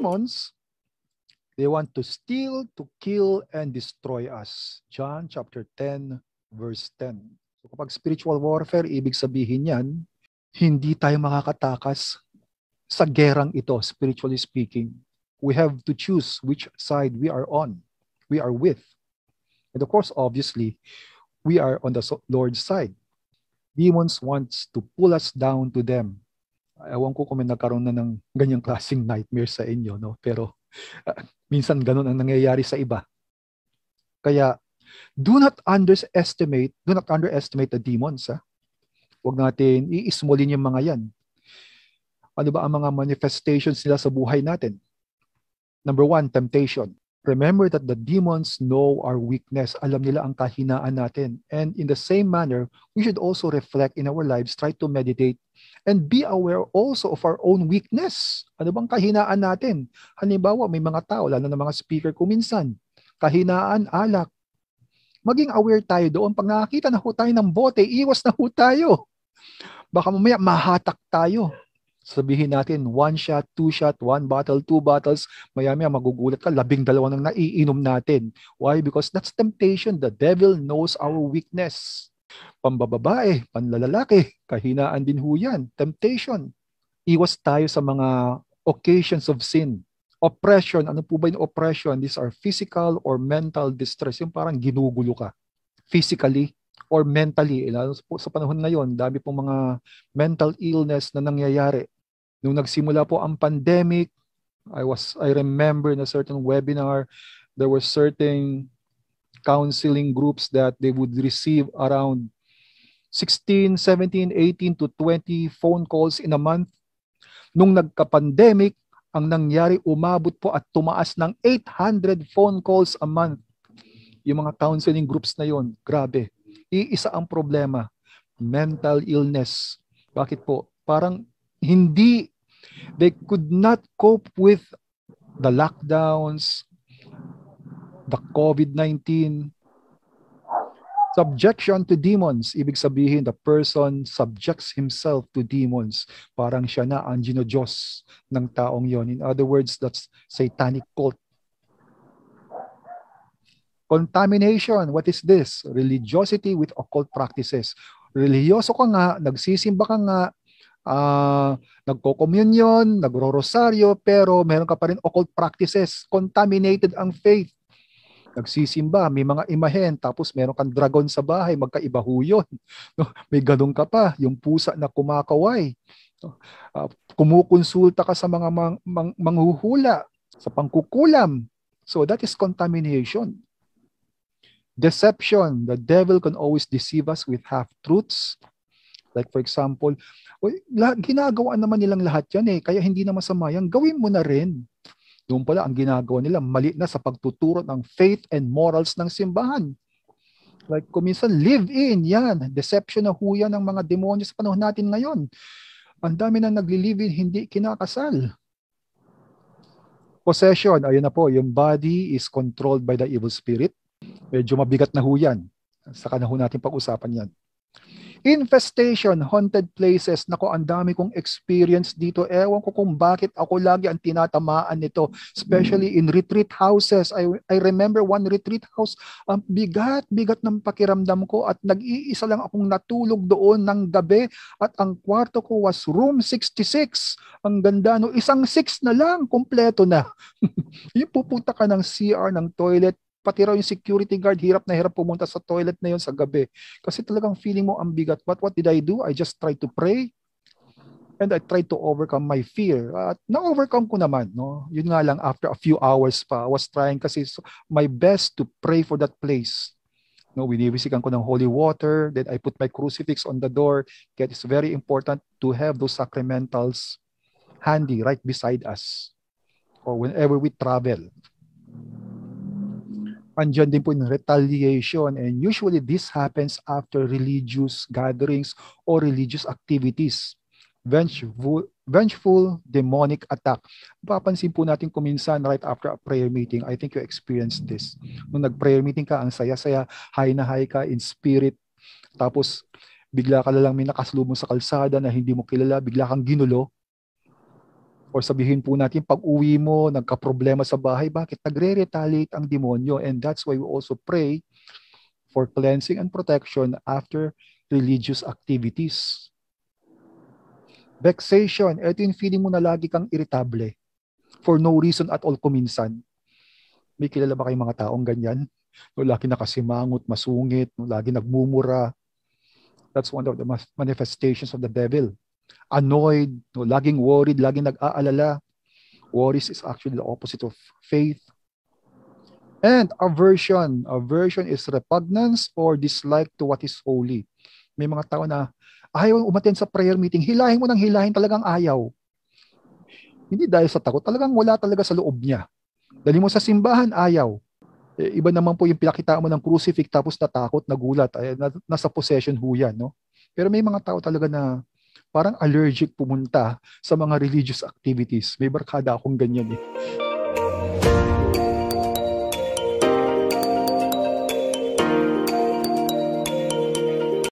demons, they want to steal, to kill, and destroy us. John chapter 10, verse 10. So kapag spiritual warfare, ibig sabihin yan, hindi tayo makakatakas sa gerang ito, spiritually speaking. We have to choose which side we are on, we are with. And of course, obviously, we are on the Lord's side. Demons wants to pull us down to them ewan ko kung may nagkaroon na ng ganyang klaseng nightmare sa inyo, no? Pero uh, minsan ganun ang nangyayari sa iba. Kaya do not underestimate, do not underestimate the demons, ha? Huwag natin i-smallin yung mga yan. Ano ba ang mga manifestations nila sa buhay natin? Number one, temptation. Remember that the demons know our weakness. Alam nila ang kahinaan natin. And in the same manner, we should also reflect in our lives, try to meditate, and be aware also of our own weakness. Ano bang kahinaan natin? Halimbawa, may mga tao, lalo na mga speaker ko minsan, kahinaan, alak. Maging aware tayo doon. Pag nakakita na ho tayo ng bote, iwas na ho tayo. Baka mamaya mahatak tayo sabihin natin one shot, two shot, one bottle, two bottles, mayami maya magugulat ka, labing dalawa nang naiinom natin. Why? Because that's temptation. The devil knows our weakness. Pambababae, panlalalaki, kahinaan din ho yan. Temptation. Iwas tayo sa mga occasions of sin oppression, ano po ba yung oppression? These are physical or mental distress. Yung parang ginugulo ka physically or mentally. Lalo po sa panahon ngayon, dami pong mga mental illness na nangyayari. Nung nagsimula po ang pandemic, I was I remember in a certain webinar there were certain counseling groups that they would receive around 16, 17, 18 to 20 phone calls in a month. Nung nagka-pandemic, ang nangyari umabot po at tumaas ng 800 phone calls a month. Yung mga counseling groups na yon, grabe. Iisa ang problema, mental illness. Bakit po? Parang hindi they could not cope with the lockdowns, the COVID-19, subjection to demons. Ibig sabihin, the person subjects himself to demons. Parang siya na ang ginodiyos ng taong yon. In other words, that's satanic cult. Contamination, what is this? Religiosity with occult practices. Religyoso ka nga, nagsisimba ka nga, uh, nagko-communion, nagro-rosaryo, pero meron ka pa rin occult practices. Contaminated ang faith. Nagsisimba, may mga imahen, tapos meron kang dragon sa bahay, magkaiba ho yun. No? May ganun ka pa, yung pusa na kumakaway. No? Uh, kumukonsulta ka sa mga mang, mang, manghuhula, sa pangkukulam. So that is contamination. Deception. The devil can always deceive us with half-truths, Like for example, well, ginagawa naman nilang lahat yan eh, kaya hindi na masama yan. Gawin mo na rin. Doon pala ang ginagawa nila, mali na sa pagtuturo ng faith and morals ng simbahan. Like kuminsan, live in, yan. Deception na huya ng mga demonyo sa panahon natin ngayon. Ang dami na nagli-live in, hindi kinakasal possession, ayun na po, yung body is controlled by the evil spirit. Medyo mabigat na huyan. Sa Saka natin pag-usapan yan. Infestation, haunted places. Nako, ang dami kong experience dito. Ewan ko kung bakit ako lagi ang tinatamaan nito. Especially mm. in retreat houses. I, I remember one retreat house. Ang um, bigat-bigat ng pakiramdam ko at nag-iisa lang akong natulog doon ng gabi at ang kwarto ko was room 66. Ang ganda, no? Isang 6 na lang, kumpleto na. Yung pupunta ka ng CR, ng toilet, pati raw yung security guard, hirap na hirap pumunta sa toilet na yon sa gabi. Kasi talagang feeling mo ang bigat. But what did I do? I just tried to pray and I tried to overcome my fear. At na-overcome ko naman. No? Yun nga lang, after a few hours pa, I was trying kasi my best to pray for that place. No, winibisikan ko ng holy water, then I put my crucifix on the door. Kaya it's very important to have those sacramentals handy right beside us or whenever we travel andyan din po yung retaliation and usually this happens after religious gatherings or religious activities. Vengeful, vengeful demonic attack. Papansin po natin kuminsan right after a prayer meeting. I think you experienced this. Nung nag-prayer meeting ka, ang saya-saya, high na high ka in spirit. Tapos bigla ka lang may nakaslubong sa kalsada na hindi mo kilala, bigla kang ginulo or sabihin po natin pag-uwi mo, nagka-problema sa bahay, bakit nagre-retaliate ang demonyo? And that's why we also pray for cleansing and protection after religious activities. Vexation, ito yung feeling mo na lagi kang irritable for no reason at all kuminsan. May kilala ba kayong mga taong ganyan? No, lagi nakasimangot, masungit, no, lagi nagmumura. That's one of the manifestations of the devil annoyed, no, laging worried, laging nag-aalala. Worries is actually the opposite of faith. And aversion. Aversion is repugnance or dislike to what is holy. May mga tao na ayaw umaten sa prayer meeting. Hilahin mo ng hilahin talagang ayaw. Hindi dahil sa takot. Talagang wala talaga sa loob niya. Dali mo sa simbahan, ayaw. E, iba naman po yung pinakita mo ng crucifix tapos natakot, nagulat. Ay, nasa possession ho yan. No? Pero may mga tao talaga na parang allergic pumunta sa mga religious activities. May barkada akong ganyan eh.